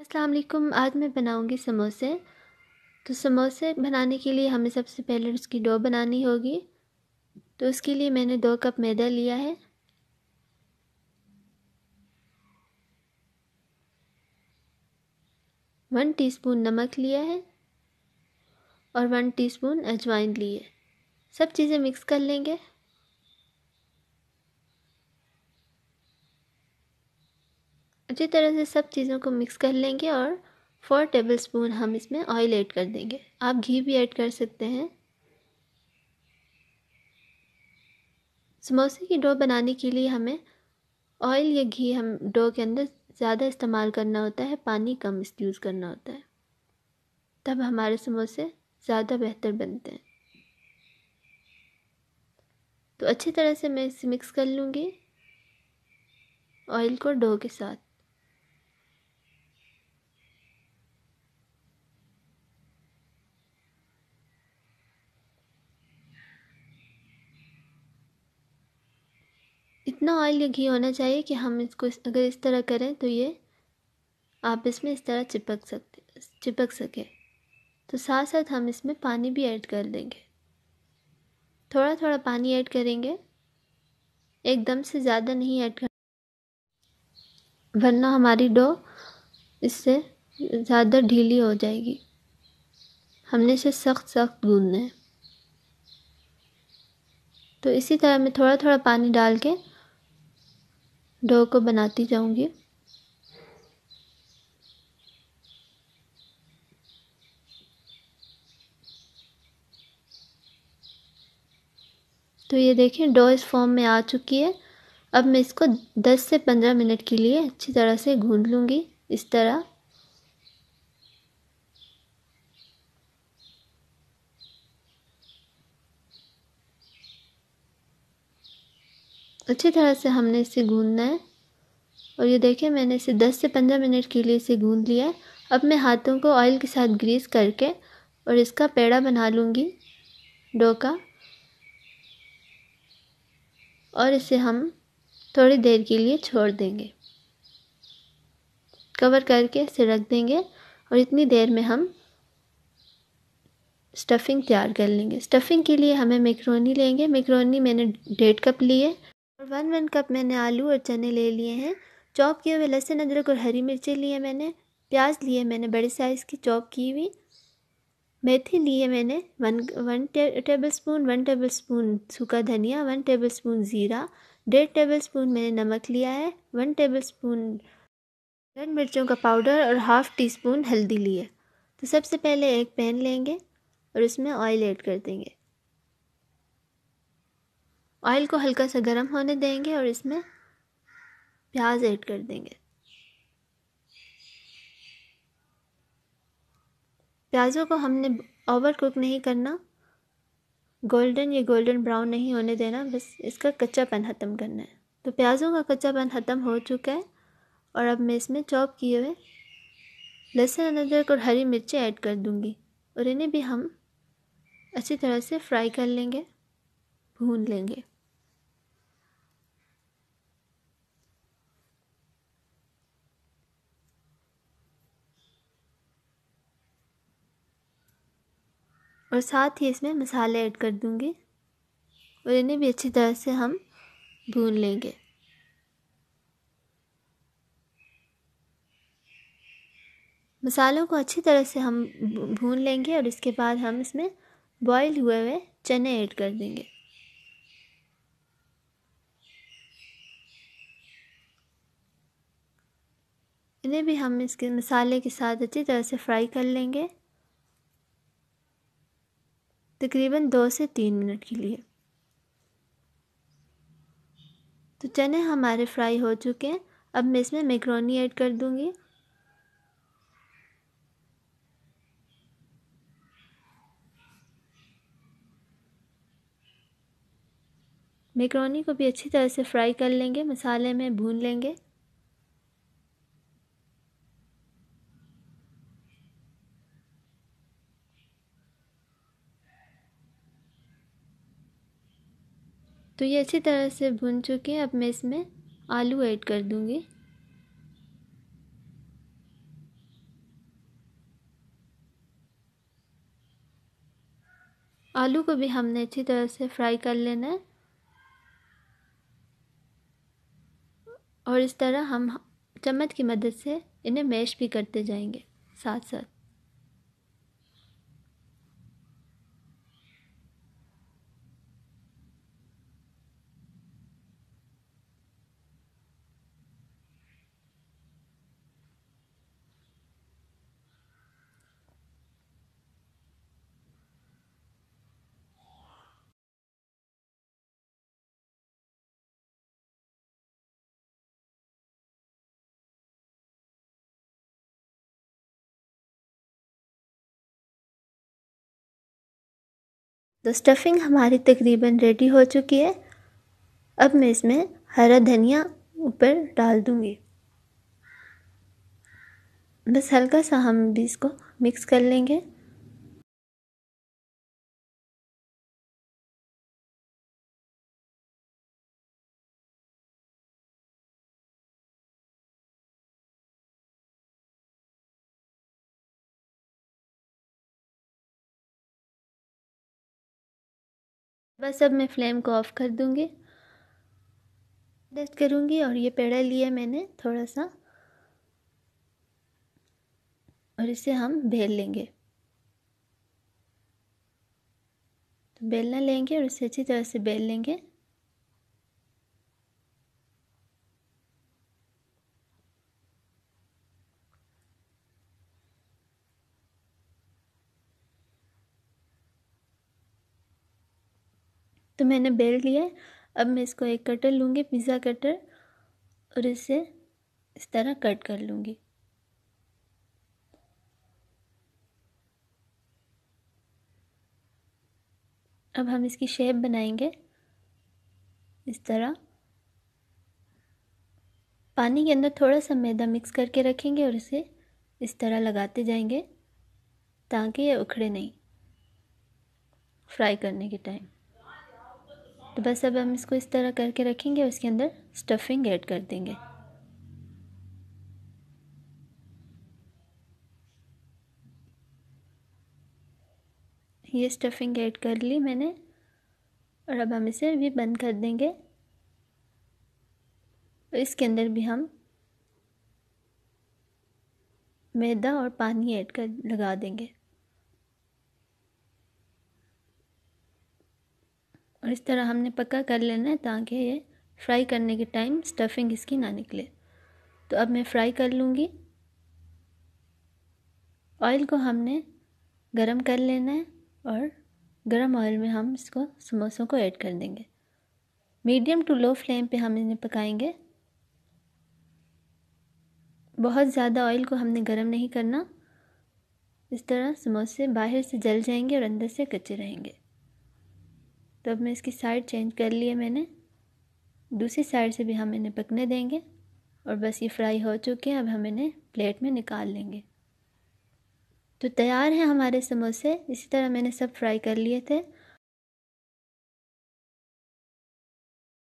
अस्सलाम वालेकुम आज मैं बनाऊंगी समोसे तो समोसे बनाने के लिए हमें सबसे पहले उसकी डो बनानी होगी तो उसके लिए मैंने दो कप मैदा लिया है वन टीस्पून नमक लिया है और वन टीस्पून अजवाइन लिए सब चीज़ें मिक्स कर लेंगे अच्छी तरह से सब चीज़ों को मिक्स कर लेंगे और फोर टेबल स्पून हम इसमें ऑयल ऐड कर देंगे आप घी भी ऐड कर सकते हैं समोसे की डो बनाने के लिए हमें ऑयल या घी हम डो के अंदर ज़्यादा इस्तेमाल करना होता है पानी कम यूज़ करना होता है तब हमारे समोसे ज़्यादा बेहतर बनते हैं तो अच्छी तरह से मैं इसे मिक्स कर लूँगी ऑयल को डो के साथ ऑयल या घी होना चाहिए कि हम इसको अगर इस तरह करें तो ये आप इसमें इस तरह चिपक सकते चिपक सके तो साथ साथ हम इसमें पानी भी ऐड कर देंगे थोड़ा थोड़ा पानी ऐड करेंगे एकदम से ज़्यादा नहीं ऐड कर वरना हमारी डो इससे ज़्यादा ढीली हो जाएगी हमने इसे सख्त सख्त गूँधना है तो इसी तरह मैं थोड़ा थोड़ा पानी डाल के डो को बनाती जाऊंगी तो ये देखिए डो इस फॉर्म में आ चुकी है अब मैं इसको 10 से 15 मिनट के लिए अच्छी तरह से घूंढ लूँगी इस तरह अच्छी तरह से हमने इसे गूंदना है और ये देखिए मैंने इसे 10 से 15 मिनट के लिए इसे गूंद लिया है अब मैं हाथों को ऑयल के साथ ग्रीस करके और इसका पेड़ा बना लूँगी डो का और इसे हम थोड़ी देर के लिए छोड़ देंगे कवर करके इसे रख देंगे और इतनी देर में हम स्टफ़िंग तैयार कर लेंगे स्टफ़िंग के लिए हमें मेकरोनी लेंगे मेकरोनी मैंने डेढ़ कप लिए और वन वन कप मैंने आलू और चने ले लिए हैं चॉप किए हुए लहसुन अदरक और हरी मिर्चें लिए मैंने प्याज लिए मैंने बड़े साइज़ की चॉप की हुई मेथी लिए मैंने वन वन टे, tablespoon one tablespoon सूखा धनिया वन टेबल स्पून ज़ीरा डेढ़ टेबल स्पून मैंने नमक लिया है वन टेबल स्पून रेड मिर्चों का पाउडर और हाफ़ टी स्पून हल्दी लिए तो सबसे पहले एक पैन लेंगे और उसमें ऑयल ऐड कर देंगे ऑयल को हल्का सा गर्म होने देंगे और इसमें प्याज ऐड कर देंगे प्याज़ों को हमने ओवर कुक नहीं करना गोल्डन या गोल्डन ब्राउन नहीं होने देना बस इसका कच्चा पन ख़त्म करना है तो प्याज़ों का कच्चा पन ख़त्म हो चुका है और अब मैं इसमें चॉप किए हुए लहसुन अदरक और हरी मिर्चें ऐड कर दूंगी और इन्हें भी हम अच्छी तरह से फ्राई कर लेंगे भून लेंगे और साथ ही इसमें मसाले ऐड कर दूंगी और इन्हें भी अच्छी तरह से हम भून लेंगे मसालों को अच्छी तरह से हम भून लेंगे और इसके बाद हम इसमें बॉईल हुए हुए चने ऐड कर देंगे इन्हें भी हम इसके मसाले के साथ अच्छी तरह से फ्राई कर लेंगे तकरीबन दो से तीन मिनट के लिए तो चने हमारे फ्राई हो चुके हैं अब मैं इसमें मैक्रोनी ऐड कर दूँगी मैक्रोनी को भी अच्छी तरह से फ्राई कर लेंगे मसाले में भून लेंगे तो ये अच्छी तरह से भुन चुके हैं अब मैं इसमें आलू ऐड कर दूँगी आलू को भी हमने अच्छी तरह से फ्राई कर लेना है और इस तरह हम चम्मच की मदद से इन्हें मैश भी करते जाएंगे साथ साथ तो स्टफिंग हमारी तकरीबन रेडी हो चुकी है अब मैं इसमें हरा धनिया ऊपर डाल दूँगी बस हल्का सा हम भी इसको मिक्स कर लेंगे बस अब मैं फ्लेम को ऑफ़ कर दूँगी डस्ट करूँगी और ये पेड़ा लिया मैंने थोड़ा सा और इसे हम बेल लेंगे तो बेलना लेंगे और इसे अच्छी तरह से बेल लेंगे तो मैंने बेल लिया है अब मैं इसको एक कटर लूँगी पिज़्ज़ा कटर और इसे इस तरह कट कर लूँगी अब हम इसकी शेप बनाएंगे इस तरह पानी के अंदर थोड़ा सा मैदा मिक्स करके रखेंगे और इसे इस तरह लगाते जाएंगे ताकि ये उखड़े नहीं फ्राई करने के टाइम तो बस अब हम इसको इस तरह करके रखेंगे और इसके अंदर स्टफिंग ऐड कर देंगे ये स्टफिंग ऐड कर ली मैंने और अब हम इसे भी बंद कर देंगे और इसके अंदर भी हम मैदा और पानी ऐड कर लगा देंगे और इस तरह हमने पक्का कर लेना है ताकि ये फ्राई करने के टाइम स्टफिंग इसकी ना निकले तो अब मैं फ्राई कर लूँगी ऑयल को हमने गरम कर लेना है और गरम ऑयल में हम इसको समोसों को ऐड कर देंगे मीडियम टू लो फ्लेम पे हम इन्हें पकाएंगे बहुत ज़्यादा ऑयल को हमने गरम नहीं करना इस तरह समोसे बाहर से जल जाएंगे और अंदर से कच्चे रहेंगे तो अब मैं इसकी साइड चेंज कर है मैंने दूसरी साइड से भी हम इन्हें पकने देंगे और बस ये फ्राई हो चुके हैं अब हम इन्हें प्लेट में निकाल लेंगे तो तैयार हैं हमारे समोसे इसी तरह मैंने सब फ्राई कर लिए थे